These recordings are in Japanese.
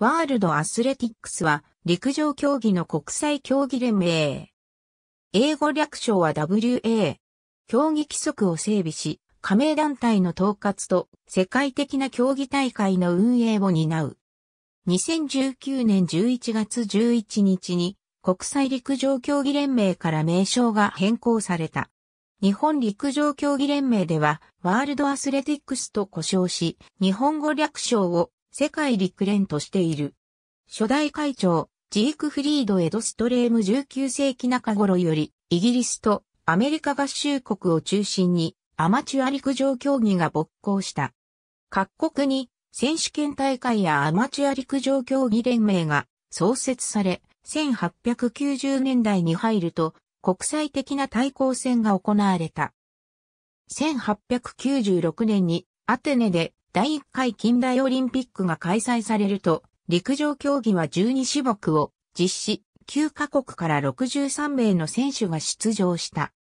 ワールドアスレティックスは陸上競技の国際競技連盟。英語略称は WA。競技規則を整備し、加盟団体の統括と世界的な競技大会の運営を担う。2019年11月11日に国際陸上競技連盟から名称が変更された。日本陸上競技連盟ではワールドアスレティックスと呼称し、日本語略称を世界陸連としている。初代会長、ジークフリード・エドストレーム19世紀中頃より、イギリスとアメリカ合衆国を中心にアマチュア陸上競技が勃興した。各国に選手権大会やアマチュア陸上競技連盟が創設され、1890年代に入ると国際的な対抗戦が行われた。1896年にアテネで第1回近代オリンピックが開催されると、陸上競技は12種目を実施、9カ国から63名の選手が出場した。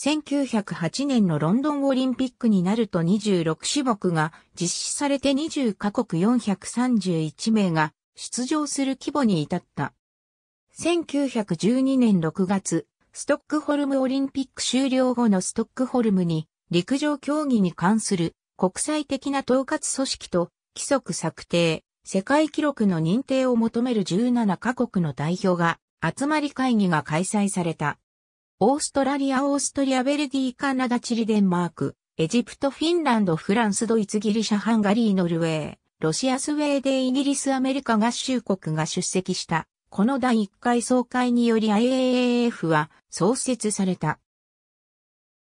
1908年のロンドンオリンピックになると26種目が実施されて20カ国431名が出場する規模に至った。1912年6月、ストックホルムオリンピック終了後のストックホルムに陸上競技に関する国際的な統括組織と規則策定、世界記録の認定を求める17カ国の代表が集まり会議が開催された。オーストラリア、オーストリア、ベルディ、カナダ、チリ、デンマーク、エジプト、フィンランド、フランス、ドイツ、ギリシャ、ハンガリー、ノルウェー、ロシア、スウェーデン、イギリス、アメリカ合衆国が出席した。この第1回総会により IAAF は創設された。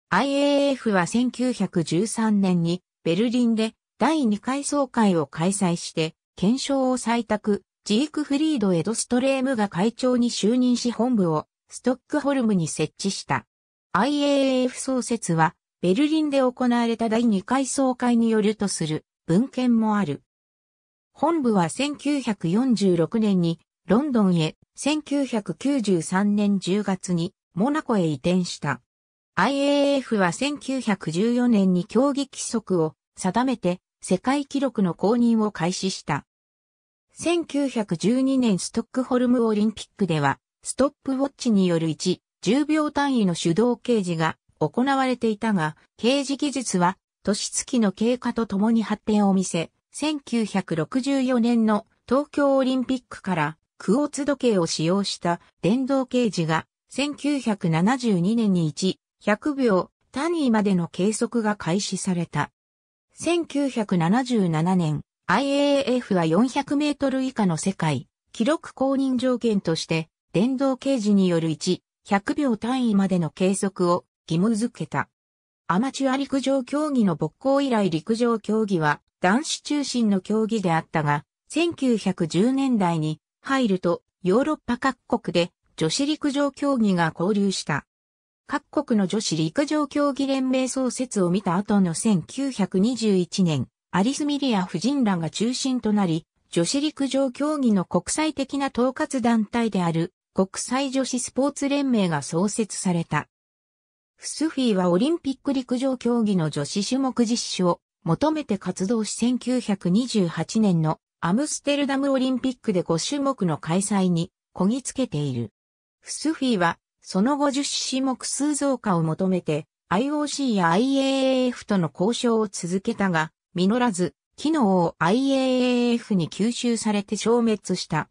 IAAF は1913年にベルリンで第2回総会を開催して、検証を採択、ジークフリード・エドストレームが会長に就任し本部をストックホルムに設置した。IAAF 創設は、ベルリンで行われた第2回総会によるとする文献もある。本部は1946年にロンドンへ、1993年10月にモナコへ移転した。IAF は1914年に競技規則を定めて世界記録の公認を開始した。1912年ストックホルムオリンピックでは、ストップウォッチによる1、10秒単位の手動掲示が行われていたが、掲示技術は年月の経過とともに発展を見せ、1964年の東京オリンピックからクオーツ時計を使用した電動掲示が1972年に1 100秒単位までの計測が開始された。1977年、IAAF は400メートル以下の世界、記録公認条件として、電動掲示による1、100秒単位までの計測を義務付けた。アマチュア陸上競技の勃興以来陸上競技は男子中心の競技であったが、1910年代に入るとヨーロッパ各国で女子陸上競技が交流した。各国の女子陸上競技連盟創設を見た後の1921年、アリス・ミリア夫人らが中心となり、女子陸上競技の国際的な統括団体である国際女子スポーツ連盟が創設された。フスフィーはオリンピック陸上競技の女子種目実施を求めて活動し1928年のアムステルダムオリンピックで5種目の開催にこぎつけている。フスフィーはその後10種目数増加を求めて IOC や IAAF との交渉を続けたが、実らず、機能を IAAF に吸収されて消滅した。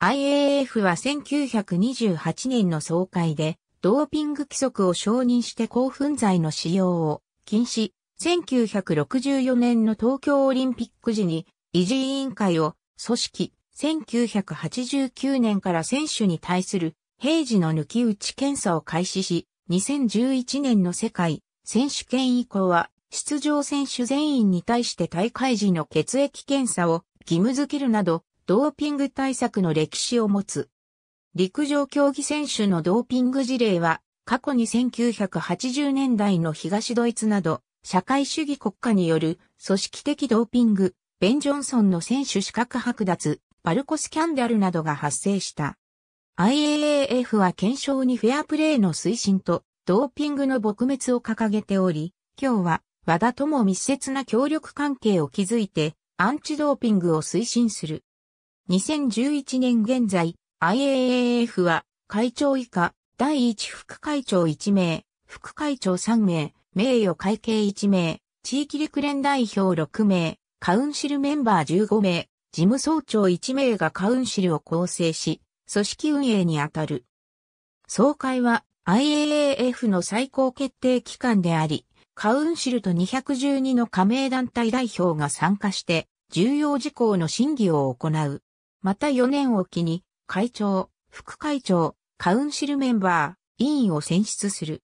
IAAF は1928年の総会で、ドーピング規則を承認して興奮剤の使用を禁止、1964年の東京オリンピック時に維持委員会を組織、1989年から選手に対する平時の抜き打ち検査を開始し、2011年の世界選手権以降は、出場選手全員に対して大会時の血液検査を義務付けるなど、ドーピング対策の歴史を持つ。陸上競技選手のドーピング事例は、過去に1980年代の東ドイツなど、社会主義国家による組織的ドーピング、ベン・ジョンソンの選手資格剥奪、バルコスキャンダルなどが発生した。IAAF は検証にフェアプレーの推進とドーピングの撲滅を掲げており、今日は和田とも密接な協力関係を築いてアンチドーピングを推進する。2011年現在、IAAF は会長以下、第1副会長1名、副会長3名、名誉会計1名、地域陸連代表6名、カウンシルメンバー15名、事務総長1名がカウンシルを構成し、組織運営にあたる。総会は IAAF の最高決定機関であり、カウンシルと212の加盟団体代表が参加して重要事項の審議を行う。また4年を機に会長、副会長、カウンシルメンバー、委員を選出する。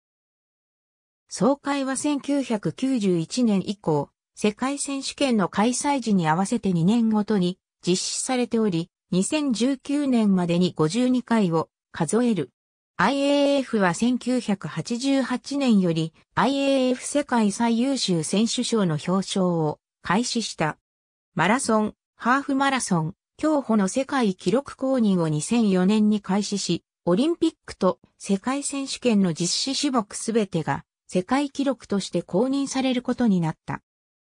総会は1991年以降、世界選手権の開催時に合わせて2年ごとに実施されており、2019年までに52回を数える。IAF は1988年より IAF 世界最優秀選手賞の表彰を開始した。マラソン、ハーフマラソン、競歩の世界記録公認を2004年に開始し、オリンピックと世界選手権の実施種目すべてが世界記録として公認されることになった。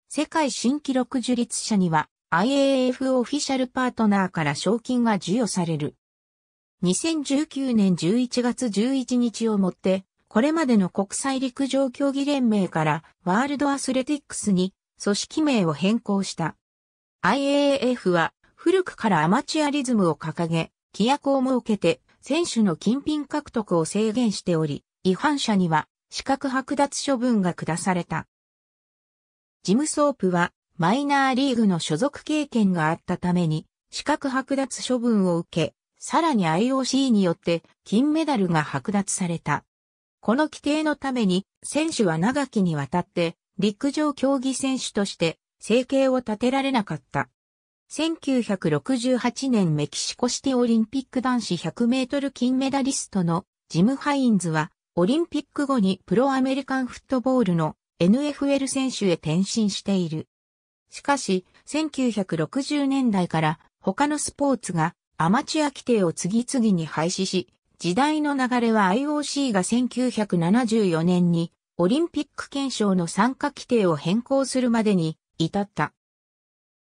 世界新記録樹立者には IAF オフィシャルパートナーから賞金が授与される。2019年11月11日をもって、これまでの国際陸上競技連盟からワールドアスレティックスに組織名を変更した。IAAF は古くからアマチュアリズムを掲げ、規約を設けて選手の金品獲得を制限しており、違反者には資格剥奪処分が下された。ジムソープはマイナーリーグの所属経験があったために、資格剥奪処分を受け、さらに IOC によって金メダルが剥奪された。この規定のために、選手は長きにわたって、陸上競技選手として生計を立てられなかった。1968年メキシコシティオリンピック男子100メートル金メダリストのジム・ハインズはオリンピック後にプロアメリカンフットボールの NFL 選手へ転身している。しかし、1960年代から他のスポーツがアマチュア規定を次々に廃止し、時代の流れは IOC が1974年にオリンピック憲章の参加規定を変更するまでに至った。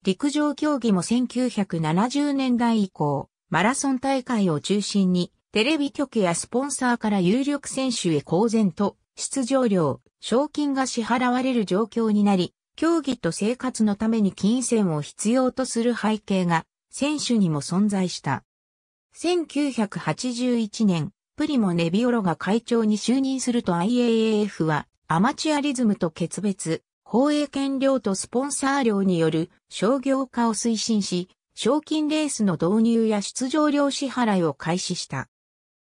陸上競技も1970年代以降、マラソン大会を中心にテレビ局やスポンサーから有力選手へ公然と出場料、賞金が支払われる状況になり、競技と生活のために金銭を必要とする背景が選手にも存在した。1981年、プリモ・ネビオロが会長に就任すると IAAF はアマチュアリズムと決別、放映権料とスポンサー料による商業化を推進し、賞金レースの導入や出場料支払いを開始した。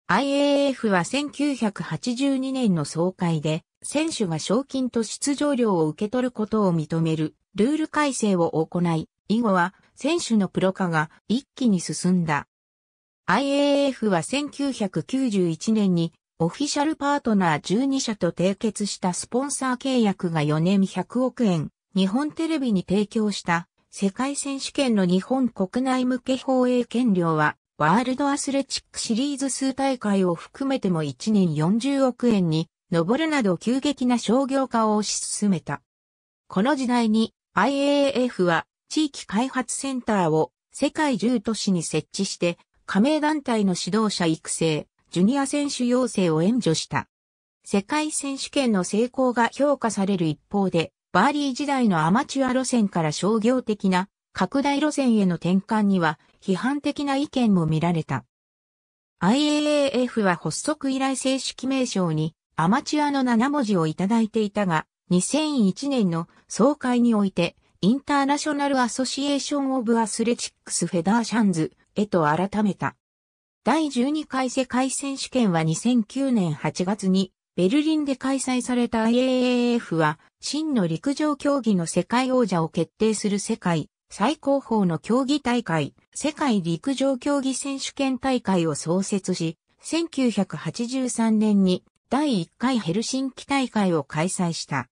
IAF は1982年の総会で選手が賞金と出場料を受け取ることを認めるルール改正を行い、以後は選手のプロ化が一気に進んだ。IAF は1991年にオフィシャルパートナー12社と締結したスポンサー契約が4年100億円、日本テレビに提供した世界選手権の日本国内向け放映権料はワールドアスレチックシリーズ数大会を含めても1年40億円に登るなど急激な商業化を推し進めた。この時代に IAAF は地域開発センターを世界10都市に設置して加盟団体の指導者育成、ジュニア選手養成を援助した。世界選手権の成功が評価される一方で、バーリー時代のアマチュア路線から商業的な拡大路線への転換には批判的な意見も見られた。IAAF は発足以来正式名称にアマチュアの7文字をいただいていたが、2001年の総会において、インターナショナルアソシエーションオブアスレチックスフェダーシャンズへと改めた。第12回世界選手権は2009年8月にベルリンで開催された IAAF は真の陸上競技の世界王者を決定する世界最高峰の競技大会世界陸上競技選手権大会を創設し1983年に第1回ヘルシンキ大会を開催した。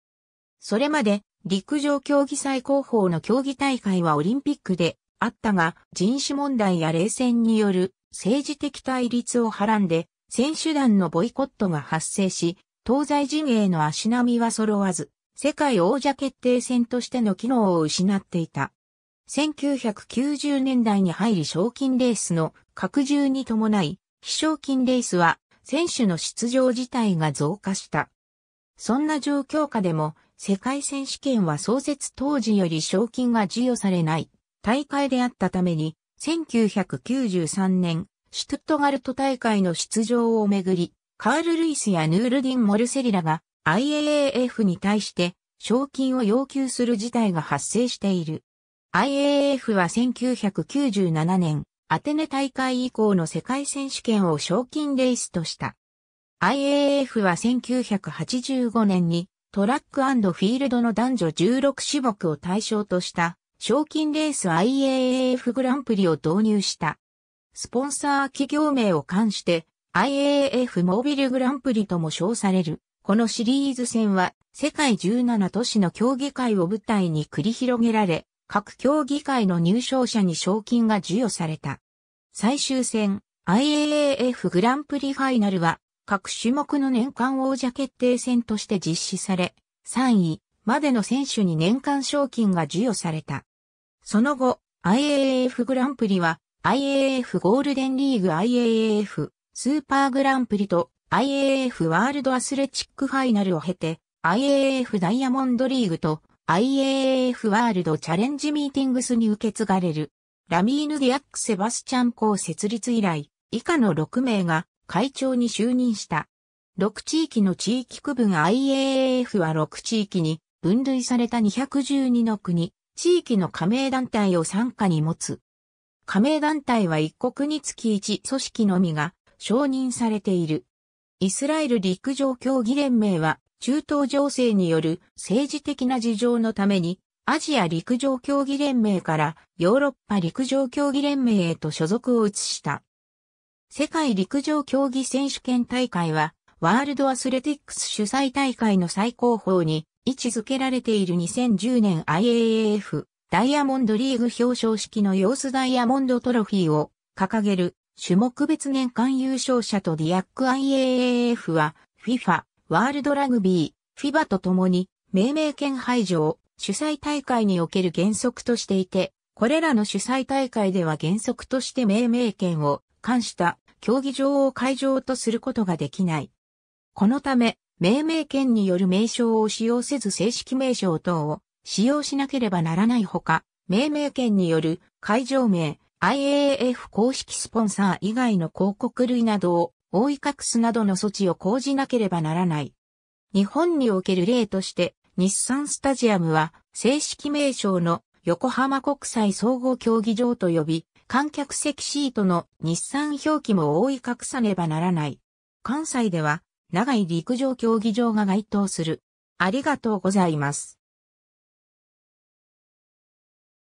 それまで陸上競技最高峰の競技大会はオリンピックであったが人種問題や冷戦による政治的対立をはらんで選手団のボイコットが発生し東西陣営の足並みは揃わず世界王者決定戦としての機能を失っていた。1990年代に入り賞金レースの拡充に伴い、非賞金レースは選手の出場自体が増加した。そんな状況下でも、世界選手権は創設当時より賞金が授与されない大会であったために、1993年、シュトゥットガルト大会の出場をめぐり、カール・ルイスやヌールディン・モルセリラが IAAF に対して賞金を要求する事態が発生している。IAAF は1997年、アテネ大会以降の世界選手権を賞金レースとした。IAF は1985年にトラックフィールドの男女16種目を対象とした賞金レース IAF グランプリを導入した。スポンサー企業名を冠して IAF モービルグランプリとも称される。このシリーズ戦は世界17都市の競技会を舞台に繰り広げられ、各競技会の入賞者に賞金が授与された。最終戦 IAAF グランプリファイナルは各種目の年間王者決定戦として実施され、3位までの選手に年間賞金が授与された。その後、IAAF グランプリは IAAF ゴールデンリーグ IAAF スーパーグランプリと IAF a ワールドアスレチックファイナルを経て IAF a ダイヤモンドリーグと IAAF ワールドチャレンジミーティングスに受け継がれる、ラミーヌ・ディアック・セバスチャン校設立以来、以下の6名が会長に就任した。6地域の地域区分 IAAF は6地域に分類された212の国、地域の加盟団体を参加に持つ。加盟団体は一国につき一組織のみが承認されている。イスラエル陸上競技連盟は中東情勢による政治的な事情のために、アジア陸上競技連盟からヨーロッパ陸上競技連盟へと所属を移した。世界陸上競技選手権大会は、ワールドアスレティックス主催大会の最高峰に位置づけられている2010年 IAAF ダイヤモンドリーグ表彰式の様子ダイヤモンドトロフィーを掲げる種目別年間優勝者とディアック IAAF は FIFA ワールドラグビー、フィバと共に、命名権排除を主催大会における原則としていて、これらの主催大会では原則として命名権を冠した競技場を会場とすることができない。このため、命名権による名称を使用せず正式名称等を使用しなければならないほか、命名権による会場名、IAAF 公式スポンサー以外の広告類などを覆い隠すなどの措置を講じなければならない。日本における例として、日産スタジアムは正式名称の横浜国際総合競技場と呼び、観客席シートの日産表記も覆い隠さねばならない。関西では、長い陸上競技場が該当する。ありがとうございます。